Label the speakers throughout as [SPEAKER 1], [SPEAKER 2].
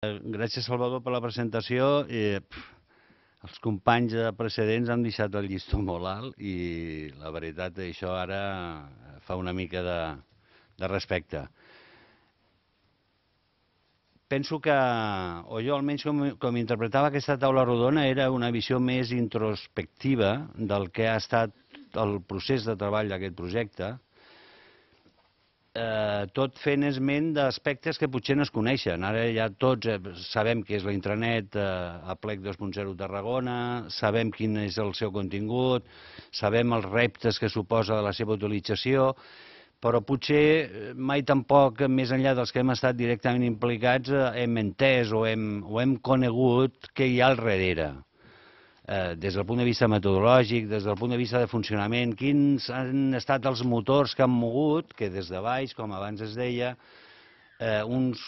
[SPEAKER 1] Eh, gràcies, Salvador, per la presentació. Eh, pff, els companys precedents han deixat el llistó molt alt i la veritat això ara eh, fa una mica de, de respecte. Penso que, o jo almenys com, com interpretava aquesta taula rodona, era una visió més introspectiva del que ha estat el procés de treball d'aquest projecte, eh, tot fent esment d'aspectes que potser no es coneixen. Ara ja tots eh, sabem què és la intranet eh, a Plec 2.0 Tarragona, sabem quin és el seu contingut, sabem els reptes que suposa la seva utilització, però potser eh, mai tampoc, més enllà dels que hem estat directament implicats, eh, hem entès o hem, o hem conegut què hi ha al darrere eh, des del punt de vista metodològic, des del punt de vista de funcionament, quins han estat els motors que han mogut, que des de baix, com abans es deia, eh, uns,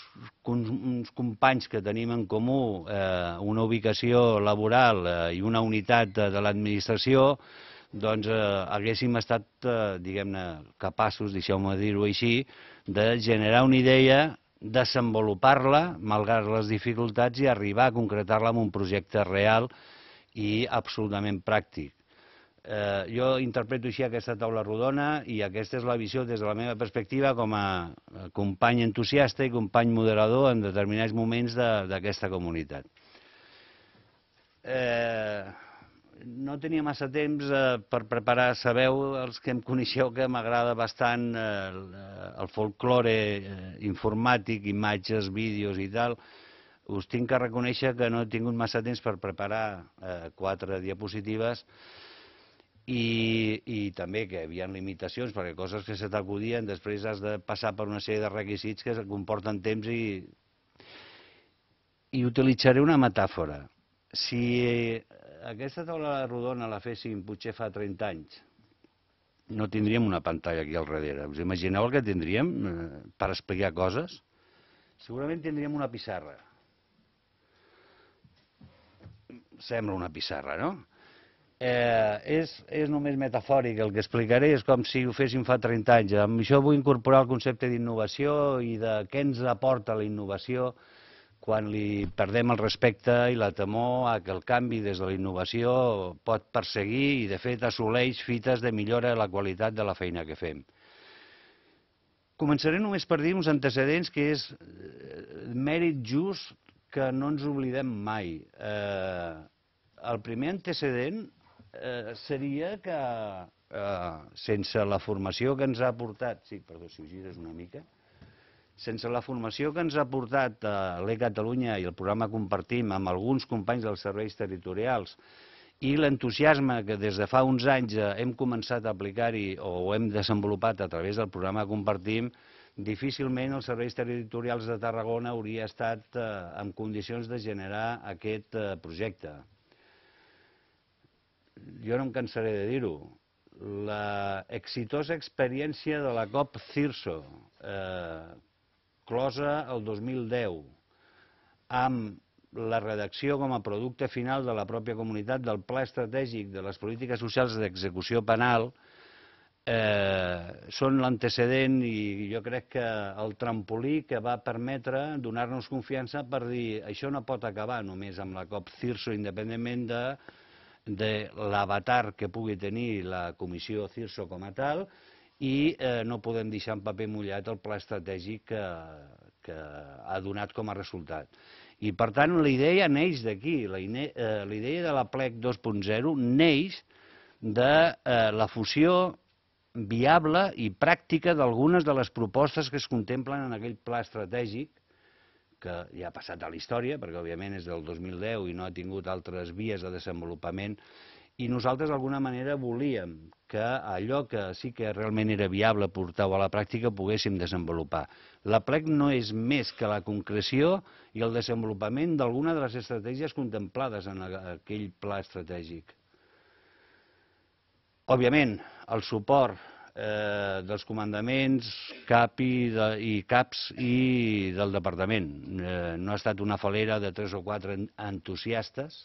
[SPEAKER 1] uns companys que tenim en comú, eh, una ubicació laboral eh, i una unitat de, de l'administració, doncs eh, haguéssim estat, eh, diguem-ne, capaços, deixeu-me dir-ho així, de generar una idea, desenvolupar-la, malgrat les dificultats, i arribar a concretar-la en un projecte real, i absolutament pràctic. Eh, jo interpreto així aquesta taula rodona i aquesta és la visió des de la meva perspectiva com a eh, company entusiasta i company moderador en determinats moments d'aquesta de, comunitat. Eh, no tenia massa temps eh, per preparar, sabeu, els que em coneixeu, que m'agrada bastant eh, el eh, folklore eh, informàtic, imatges, vídeos i tal, us tinc que reconèixer que no he tingut massa temps per preparar eh, quatre diapositives i, i també que hi havia limitacions, perquè coses que se t'acudien després has de passar per una sèrie de requisits que comporten temps i... I utilitzaré una metàfora. Si eh, aquesta taula rodona la féssim potser fa 30 anys, no tindríem una pantalla aquí al darrere. Us imagineu el que tindríem eh, per explicar coses? Segurament tindríem una pissarra, sembla una pissarra, no? Eh, és, és només metafòric el que explicaré, és com si ho féssim fa 30 anys. Amb això vull incorporar el concepte d'innovació i de què ens aporta la innovació quan li perdem el respecte i la temor a que el canvi des de la innovació pot perseguir i, de fet, assoleix fites de millora de la qualitat de la feina que fem. Començaré només per dir uns antecedents que és eh, mèrit just que no ens oblidem mai. Eh, el primer antecedent eh, seria que, eh, sense la formació que ens ha portat... Sí, perdó, si ho gires una mica... Sense la formació que ens ha portat eh, l'E Catalunya i el programa Compartim amb alguns companys dels serveis territorials i l'entusiasme que des de fa uns anys eh, hem començat a aplicar-hi o ho hem desenvolupat a través del programa Compartim, eh, difícilment els serveis territorials de Tarragona hauria estat eh, en condicions de generar aquest eh, projecte. Jo no em cansaré de dir-ho. La exitosa experiència de la COP CIRSO, eh, closa el 2010, amb la redacció com a producte final de la pròpia comunitat del Pla Estratègic de les Polítiques Socials d'Execució Penal, eh, són l'antecedent i jo crec que el trampolí que va permetre donar-nos confiança per dir això no pot acabar només amb la COP CIRSO, independentment de, de l'avatar que pugui tenir la comissió CIRSO com a tal, i eh, no podem deixar en paper mullat el pla estratègic que, que ha donat com a resultat. I, per tant, la idea neix d'aquí, la, eh, la idea de la PLEC 2.0 neix de eh, la fusió viable i pràctica d'algunes de les propostes que es contemplen en aquell pla estratègic que ja ha passat a la història, perquè òbviament és del 2010 i no ha tingut altres vies de desenvolupament, i nosaltres d'alguna manera volíem que allò que sí que realment era viable portar-ho a la pràctica poguéssim desenvolupar. La plec no és més que la concreció i el desenvolupament d'alguna de les estratègies contemplades en aquell pla estratègic. Òbviament, el suport eh, dels comandaments, CAP i, CAPs i del departament. Eh, no ha estat una falera de tres o quatre entusiastes,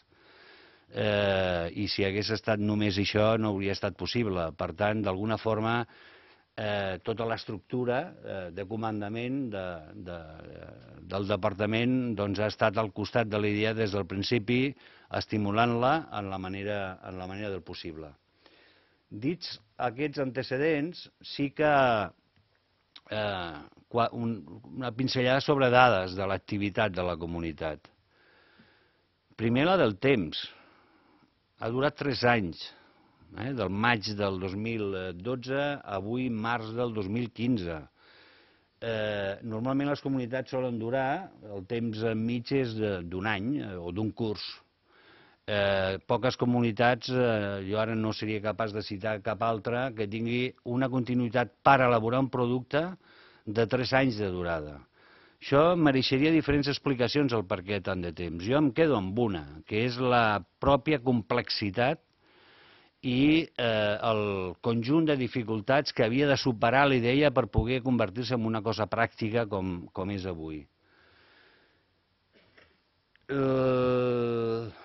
[SPEAKER 1] eh, i si hagués estat només això no hauria estat possible. Per tant, d'alguna forma, eh, tota l'estructura eh, de comandament de, de, del departament doncs, ha estat al costat de la idea des del principi, estimulant-la en, la manera, en la manera del possible. Dits aquests antecedents, sí que eh, un, una pincellada sobre dades de l'activitat de la comunitat. Primer la del temps. Ha durat tres anys, eh, del maig del 2012 a avui març del 2015. Eh, normalment les comunitats solen durar, el temps eh, mig és d'un any eh, o d'un curs, eh, poques comunitats, eh, jo ara no seria capaç de citar cap altra, que tingui una continuïtat per elaborar un producte de 3 anys de durada. Això mereixeria diferents explicacions al per què tant de temps. Jo em quedo amb una, que és la pròpia complexitat i eh, el conjunt de dificultats que havia de superar la idea per poder convertir-se en una cosa pràctica com, com és avui. Eh...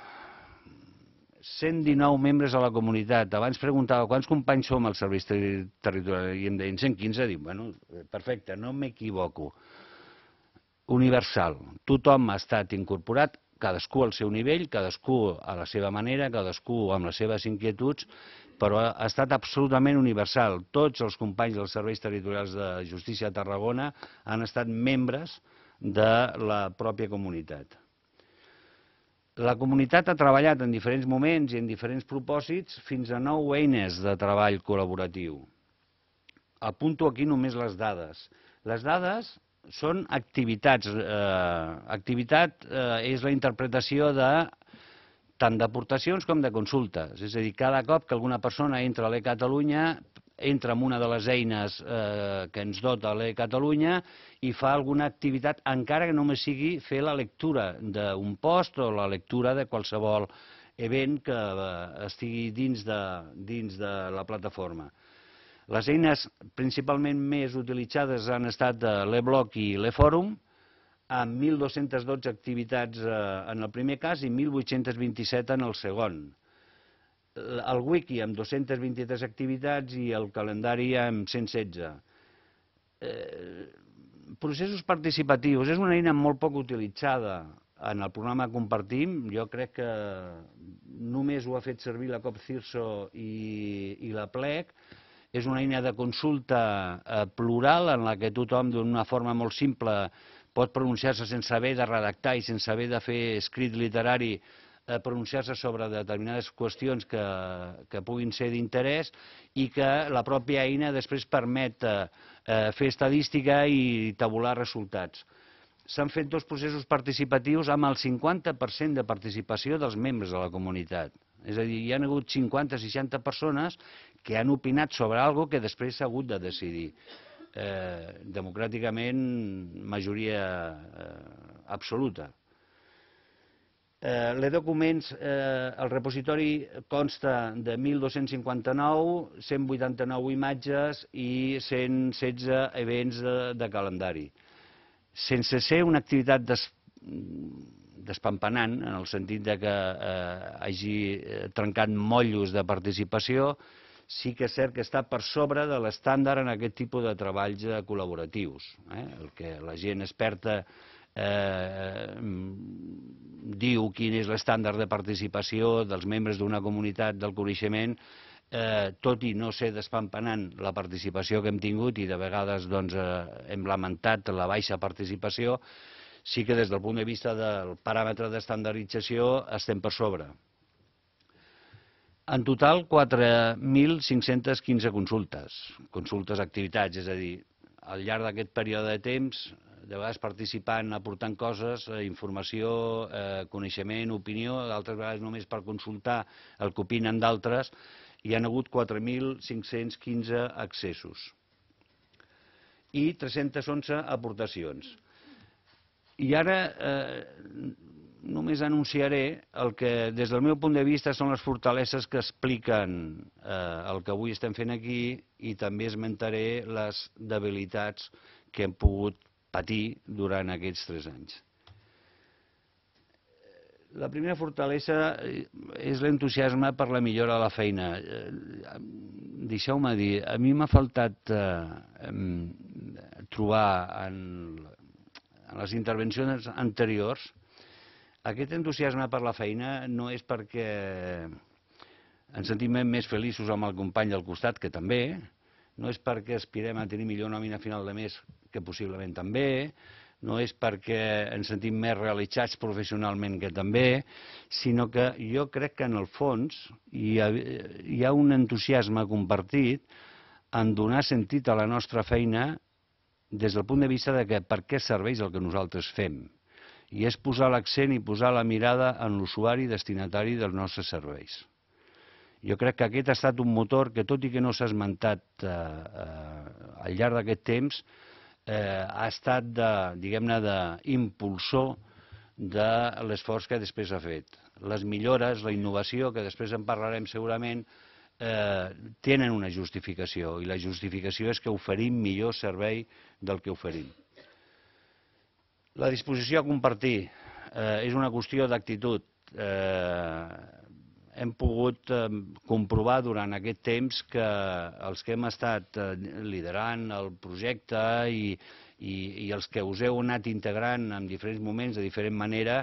[SPEAKER 1] 119 membres a la comunitat. Abans preguntava quants companys som al Servei Territorial i em deien 115. Dic, bueno, perfecte, no m'equivoco. Universal. Tothom ha estat incorporat, cadascú al seu nivell, cadascú a la seva manera, cadascú amb les seves inquietuds, però ha estat absolutament universal. Tots els companys dels serveis territorials de Justícia a Tarragona han estat membres de la pròpia comunitat. La comunitat ha treballat en diferents moments i en diferents propòsits fins a nou eines de treball col·laboratiu. Apunto aquí només les dades. Les dades són activitats. Eh, activitat eh, és la interpretació de tant d'aportacions com de consultes. És a dir, cada cop que alguna persona entra a l'E-Catalunya entra en una de les eines eh, que ens dota l'E Catalunya i fa alguna activitat, encara que només sigui fer la lectura d'un post o la lectura de qualsevol event que eh, estigui dins de, dins de la plataforma. Les eines principalment més utilitzades han estat le i l'e-fòrum, amb 1.212 activitats eh, en el primer cas i 1.827 en el segon el wiki amb 223 activitats i el calendari amb 116. Eh, processos participatius, és una eina molt poc utilitzada en el programa Compartim, jo crec que només ho ha fet servir la COP CIRSO i, i la PLEC, és una eina de consulta eh, plural en la que tothom d'una forma molt simple pot pronunciar-se sense haver de redactar i sense haver de fer escrit literari a pronunciar-se sobre determinades qüestions que, que puguin ser d'interès i que la pròpia eina després permet eh, eh fer estadística i tabular resultats. S'han fet dos processos participatius amb el 50% de participació dels membres de la comunitat. És a dir, hi ha hagut 50-60 persones que han opinat sobre algo que després s'ha hagut de decidir. Eh, democràticament, majoria eh, absoluta. Eh, Le documents, eh, el repositori consta de 1.259, 189 imatges i 116 events de, de calendari. Sense ser una activitat des, despampanant, en el sentit de que eh, hagi eh, trencat mollos de participació, sí que és cert que està per sobre de l'estàndard en aquest tipus de treballs eh, col·laboratius. Eh? El que la gent experta eh, mm, diu quin és l'estàndard de participació dels membres d'una comunitat del coneixement, eh, tot i no ser despampanant la participació que hem tingut i de vegades doncs, eh, hem lamentat la baixa participació, sí que des del punt de vista del paràmetre d'estandardització estem per sobre. En total, 4.515 consultes, consultes activitats, és a dir, al llarg d'aquest període de temps de vegades participant, aportant coses, eh, informació, eh, coneixement, opinió, altres vegades només per consultar el que opinen d'altres, hi han hagut 4.515 accessos i 311 aportacions. I ara eh, només anunciaré el que des del meu punt de vista són les fortaleses que expliquen eh, el que avui estem fent aquí i també esmentaré les debilitats que hem pogut patir durant aquests tres anys. La primera fortalesa eh, és l'entusiasme per la millora de la feina. Eh, deixeu-me dir, a mi m'ha faltat eh, trobar en, en les intervencions anteriors aquest entusiasme per la feina no és perquè ens sentim més feliços amb el company del costat, que també, no és perquè aspirem a tenir millor nòmina a final de mes, que possiblement també, no és perquè ens sentim més realitzats professionalment que també, sinó que jo crec que en el fons hi ha, hi ha un entusiasme compartit en donar sentit a la nostra feina des del punt de vista de que per què serveix el que nosaltres fem. I és posar l'accent i posar la mirada en l'usuari destinatari dels nostres serveis. Jo crec que aquest ha estat un motor que, tot i que no s'ha esmentat eh, eh, al llarg d'aquest temps, eh, ha estat, diguem-ne, d'impulsor de l'esforç que després ha fet. Les millores, la innovació, que després en parlarem segurament, eh, tenen una justificació, i la justificació és que oferim millor servei del que oferim. La disposició a compartir eh, és una qüestió d'actitud. Eh, hem pogut ehm, comprovar durant aquest temps que els que hem estat eh, liderant el projecte i, i, i els que us heu anat integrant en diferents moments de diferent manera,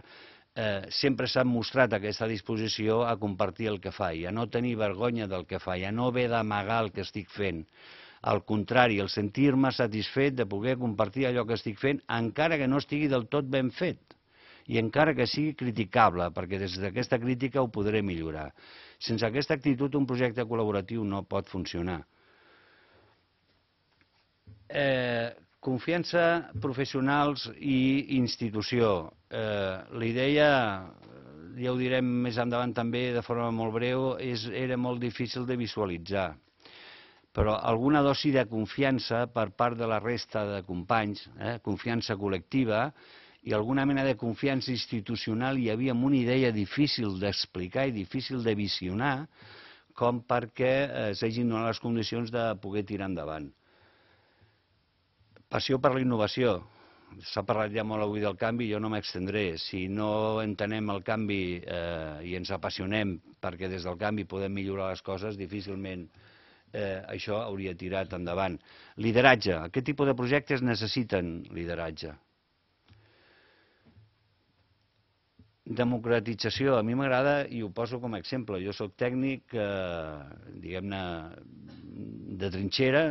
[SPEAKER 1] eh, sempre s'ha mostrat aquesta disposició a compartir el que fa i a no tenir vergonya del que fa i a no haver d'amagar el que estic fent. Al contrari, el sentir-me satisfet de poder compartir allò que estic fent, encara que no estigui del tot ben fet i encara que sigui criticable, perquè des d'aquesta crítica ho podré millorar. Sense aquesta actitud un projecte col·laboratiu no pot funcionar. Eh, confiança professionals i institució. Eh, la idea, ja ho direm més endavant també de forma molt breu, és, era molt difícil de visualitzar però alguna dosi de confiança per part de la resta de companys, eh, confiança col·lectiva, i alguna mena de confiança institucional hi havia amb una idea difícil d'explicar i difícil de visionar com perquè eh, s'hagin donat les condicions de poder tirar endavant. Passió per la innovació. S'ha parlat ja molt avui del canvi, jo no m'extendré. Si no entenem el canvi eh, i ens apassionem perquè des del canvi podem millorar les coses, difícilment eh, això hauria tirat endavant. Lideratge. Aquest tipus de projectes necessiten lideratge. Democratització, a mi m'agrada i ho poso com a exemple. Jo sóc tècnic, eh, diguem-ne, de trinxera,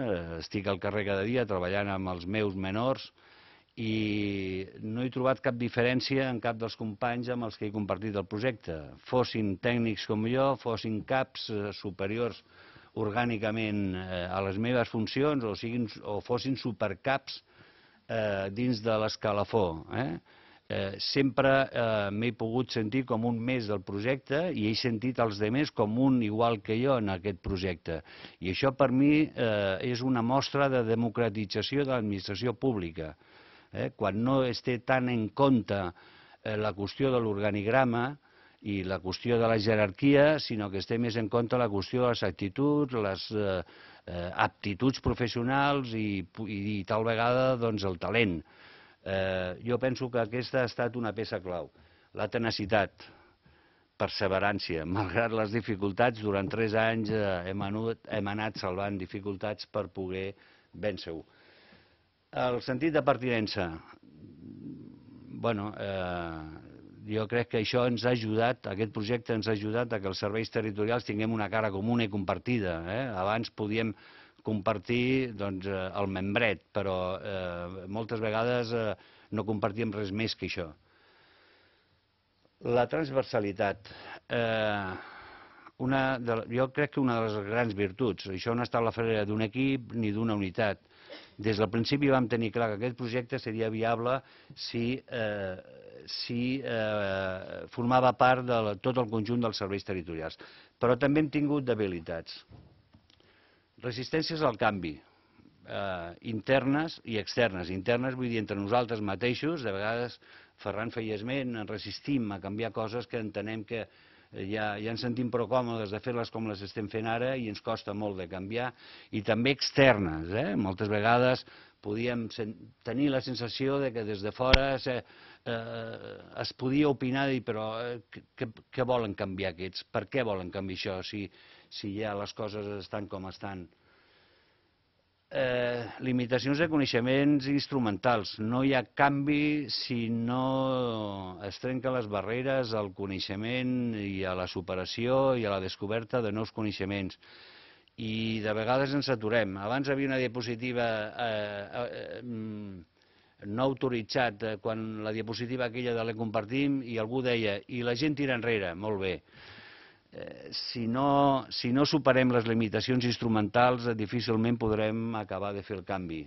[SPEAKER 1] estic al carrer cada dia treballant amb els meus menors i no he trobat cap diferència en cap dels companys amb els que he compartit el projecte. Fossin tècnics com jo, fossin caps eh, superiors orgànicament eh, a les meves funcions o, siguin, o fossin supercaps eh, dins de l'escalafó. Eh? eh, sempre eh, m'he pogut sentir com un més del projecte i he sentit els demés com un igual que jo en aquest projecte. I això per mi eh, és una mostra de democratització de l'administració pública. Eh? Quan no es té tan en compte eh, la qüestió de l'organigrama, i la qüestió de la jerarquia, sinó que es té més en compte la qüestió de les actituds, les eh, eh, aptituds professionals i, i, i tal vegada doncs, el talent. Eh, jo penso que aquesta ha estat una peça clau. La tenacitat, perseverància. Malgrat les dificultats, durant tres anys eh, hem, anut, hem anat salvant dificultats per poder vèncer-ho. El sentit de pertinença, bueno, eh, jo crec que això ens ha ajudat, aquest projecte ens ha ajudat a que els serveis territorials tinguem una cara comuna i compartida. Eh? Abans podíem compartir doncs, eh, el membret, però eh, moltes vegades eh, no compartíem res més que això. La transversalitat. Eh, una de, jo crec que una de les grans virtuts, això no està a la frera d'un equip ni d'una unitat. Des del principi vam tenir clar que aquest projecte seria viable si, eh, si eh, formava part de tot el conjunt dels serveis territorials. Però també hem tingut debilitats. Resistències al canvi, eh, internes i externes. Internes vull dir entre nosaltres mateixos, de vegades Ferran feia esment, resistim a canviar coses que entenem que eh, ja, ja ens sentim prou còmodes de fer-les com les estem fent ara i ens costa molt de canviar, i també externes, eh? moltes vegades podíem tenir la sensació de que des de fora eh, eh, es podia opinar, dir, però eh, què volen canviar aquests? Per què volen canviar això? Si, si ja les coses estan com estan. Eh, limitacions de coneixements instrumentals. No hi ha canvi si no es trenca les barreres al coneixement i a la superació i a la descoberta de nous coneixements. I de vegades ens aturem. Abans havia una diapositiva eh, eh, mm, no autoritzat, eh, quan la diapositiva aquella de la compartim, i algú deia, i la gent tira enrere, molt bé. Eh, si, no, si no superem les limitacions instrumentals, difícilment podrem acabar de fer el canvi.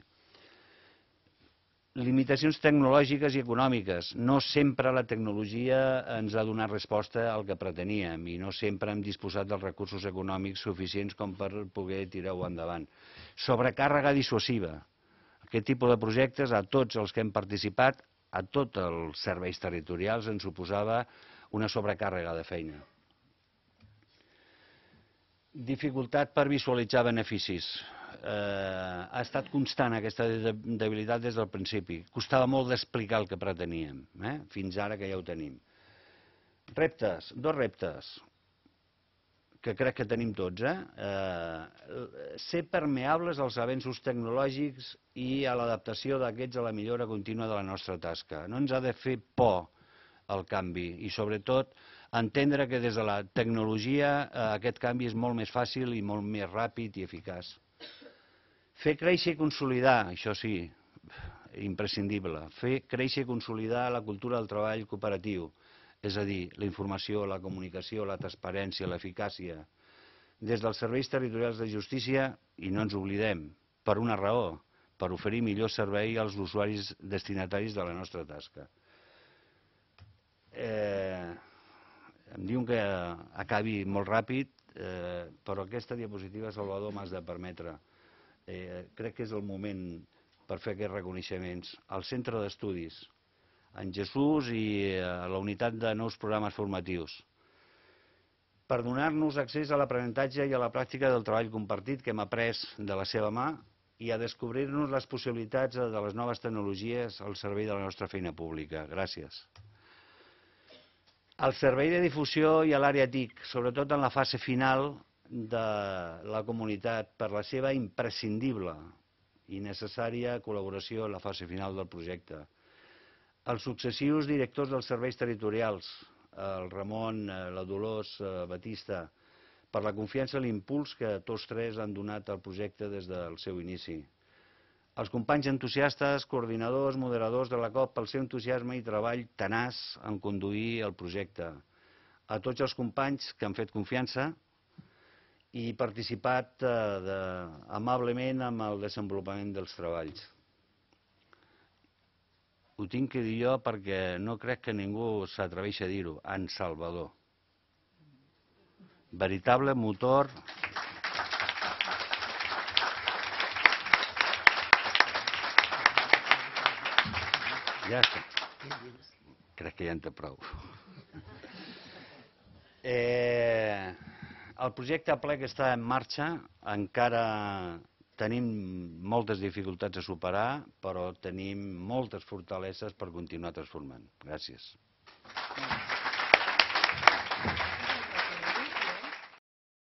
[SPEAKER 1] Limitacions tecnològiques i econòmiques. No sempre la tecnologia ens ha donat resposta al que preteníem i no sempre hem disposat dels recursos econòmics suficients com per poder tirar-ho endavant. Sobrecàrrega dissuasiva. Aquest tipus de projectes, a tots els que hem participat, a tots els serveis territorials, ens suposava una sobrecàrrega de feina. Dificultat per visualitzar beneficis. Eh, ha estat constant aquesta debilitat des del principi. Costava molt d'explicar el que preteníem, eh? fins ara que ja ho tenim. Reptes, dos reptes, que crec que tenim tots, eh? eh ser permeables als avenços tecnològics i a l'adaptació d'aquests a la millora contínua de la nostra tasca. No ens ha de fer por el canvi i, sobretot, entendre que des de la tecnologia eh, aquest canvi és molt més fàcil i molt més ràpid i eficaç. Fer créixer i consolidar, això sí, imprescindible, fer créixer i consolidar la cultura del treball cooperatiu, és a dir, la informació, la comunicació, la transparència, l'eficàcia. Des dels serveis territorials de justícia, i no ens oblidem, per una raó, per oferir millor servei als usuaris destinataris de la nostra tasca. Eh... Em diuen que eh, acabi molt ràpid, eh, però aquesta diapositiva, Salvador, m'has de permetre. Eh, crec que és el moment per fer aquests reconeixements. Al centre d'estudis, en Jesús i a eh, la unitat de nous programes formatius per donar-nos accés a l'aprenentatge i a la pràctica del treball compartit que hem après de la seva mà i a descobrir-nos les possibilitats de les noves tecnologies al servei de la nostra feina pública. Gràcies al servei de difusió i a l'àrea TIC, sobretot en la fase final de la comunitat, per la seva imprescindible i necessària col·laboració en la fase final del projecte. Els successius directors dels serveis territorials, el Ramon, eh, la Dolors, eh, Batista, per la confiança i l'impuls que tots tres han donat al projecte des del seu inici els companys entusiastes, coordinadors, moderadors de la COP pel seu entusiasme i treball tenaç en conduir el projecte, a tots els companys que han fet confiança i participat eh, de, amablement amb el desenvolupament dels treballs. Ho tinc que dir jo perquè no crec que ningú s'atreveixi a dir-ho, en Salvador. Veritable motor Ja està. Crec que ja en té prou. Eh, el projecte que està en marxa, encara tenim moltes dificultats a superar, però tenim moltes fortaleses per continuar transformant. Gràcies. Gràcies.